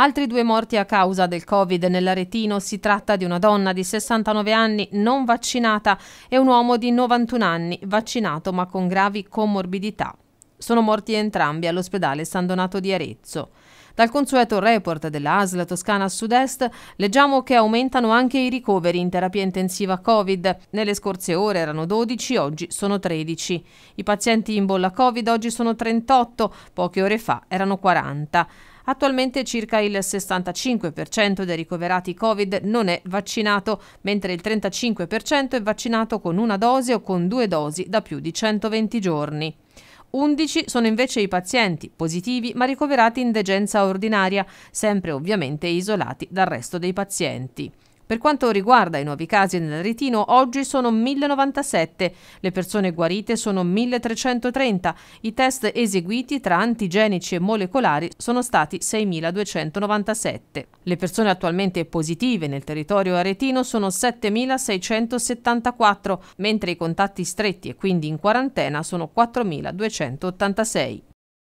Altri due morti a causa del Covid nell'Aretino. Si tratta di una donna di 69 anni non vaccinata e un uomo di 91 anni vaccinato ma con gravi comorbidità. Sono morti entrambi all'ospedale San Donato di Arezzo. Dal consueto report dell'ASL Toscana Sud-Est leggiamo che aumentano anche i ricoveri in terapia intensiva Covid. Nelle scorse ore erano 12, oggi sono 13. I pazienti in bolla Covid oggi sono 38, poche ore fa erano 40. Attualmente circa il 65% dei ricoverati Covid non è vaccinato, mentre il 35% è vaccinato con una dose o con due dosi da più di 120 giorni. 11 sono invece i pazienti positivi ma ricoverati in degenza ordinaria, sempre ovviamente isolati dal resto dei pazienti. Per quanto riguarda i nuovi casi nel Ritino, oggi sono 1097, le persone guarite sono 1330, i test eseguiti tra antigenici e molecolari sono stati 6297. Le persone attualmente positive nel territorio aretino sono 7674, mentre i contatti stretti e quindi in quarantena sono 4286.